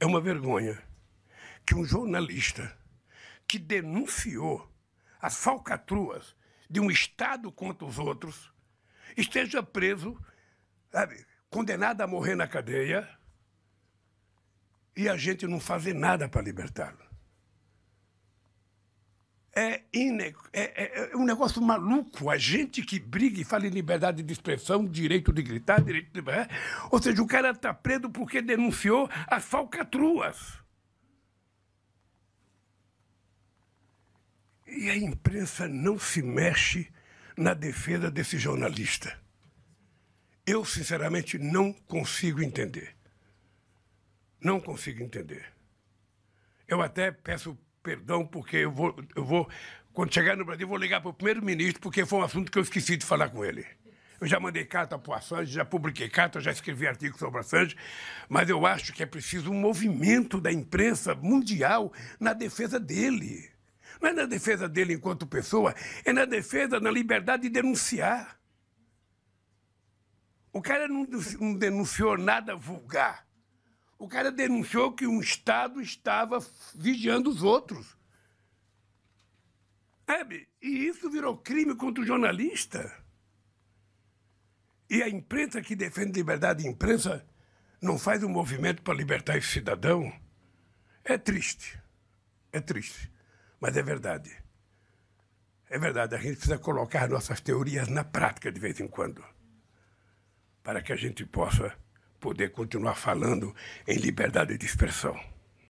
É uma vergonha que um jornalista que denunciou as falcatruas de um Estado contra os outros esteja preso, sabe, condenado a morrer na cadeia, e a gente não fazer nada para libertá-lo. É, é, é, é, um negócio maluco. A gente que briga e fala em liberdade de expressão, direito de gritar, direito de. Ou seja, o cara está preso porque denunciou as falcatruas. E a imprensa não se mexe na defesa desse jornalista. Eu, sinceramente, não consigo entender. Não consigo entender. Eu até peço perdão, porque eu vou, eu vou quando chegar no Brasil, vou ligar para o primeiro-ministro, porque foi um assunto que eu esqueci de falar com ele. Eu já mandei carta para o Assange, já publiquei carta, já escrevi artigo sobre o Assange, mas eu acho que é preciso um movimento da imprensa mundial na defesa dele. Não é na defesa dele enquanto pessoa, é na defesa da liberdade de denunciar. O cara não denunciou nada vulgar. O cara denunciou que um Estado estava vigiando os outros. É, e isso virou crime contra o jornalista. E a imprensa que defende liberdade de imprensa não faz um movimento para libertar esse cidadão. É triste. É triste. Mas é verdade. É verdade, a gente precisa colocar nossas teorias na prática de vez em quando, para que a gente possa poder continuar falando em liberdade de expressão.